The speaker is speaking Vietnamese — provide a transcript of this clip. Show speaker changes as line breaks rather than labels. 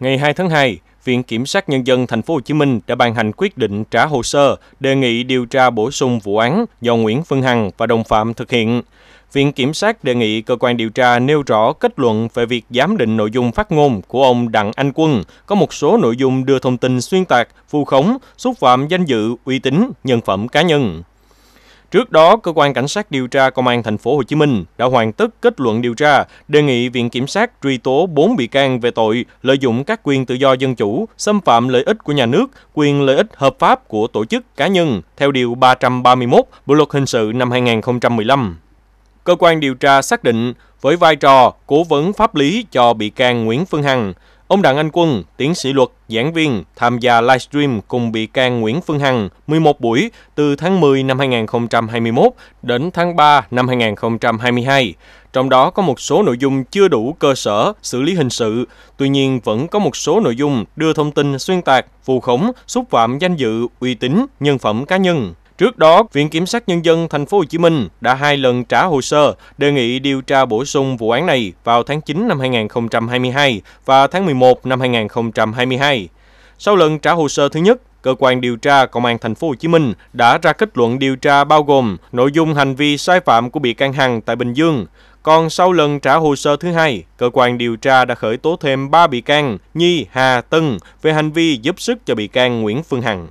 ngày 2 tháng 2, Viện Kiểm sát Nhân dân Thành phố Hồ Chí Minh đã ban hành quyết định trả hồ sơ đề nghị điều tra bổ sung vụ án do Nguyễn Phương Hằng và đồng phạm thực hiện. Viện Kiểm sát đề nghị cơ quan điều tra nêu rõ kết luận về việc giám định nội dung phát ngôn của ông Đặng Anh Quân có một số nội dung đưa thông tin xuyên tạc, vu khống, xúc phạm danh dự, uy tín, nhân phẩm cá nhân. Trước đó, cơ quan cảnh sát điều tra công an thành phố Hồ Chí Minh đã hoàn tất kết luận điều tra, đề nghị viện kiểm sát truy tố 4 bị can về tội lợi dụng các quyền tự do dân chủ, xâm phạm lợi ích của nhà nước, quyền lợi ích hợp pháp của tổ chức cá nhân theo điều 331 Bộ luật hình sự năm 2015. Cơ quan điều tra xác định với vai trò cố vấn pháp lý cho bị can Nguyễn Phương Hằng, Ông Đặng Anh Quân, tiến sĩ luật, giảng viên, tham gia livestream cùng bị can Nguyễn Phương Hằng 11 buổi từ tháng 10 năm 2021 đến tháng 3 năm 2022. Trong đó có một số nội dung chưa đủ cơ sở xử lý hình sự, tuy nhiên vẫn có một số nội dung đưa thông tin xuyên tạc, phù khống, xúc phạm danh dự, uy tín, nhân phẩm cá nhân. Trước đó, Viện Kiểm sát Nhân dân Thành phố Hồ Chí Minh đã hai lần trả hồ sơ đề nghị điều tra bổ sung vụ án này vào tháng 9 năm 2022 và tháng 11 năm 2022. Sau lần trả hồ sơ thứ nhất, cơ quan điều tra Công an thành phố Hồ Chí Minh đã ra kết luận điều tra bao gồm nội dung hành vi sai phạm của bị can Hằng tại Bình Dương. Còn sau lần trả hồ sơ thứ hai, cơ quan điều tra đã khởi tố thêm 3 bị can Nhi, Hà, Tân về hành vi giúp sức cho bị can Nguyễn Phương Hằng.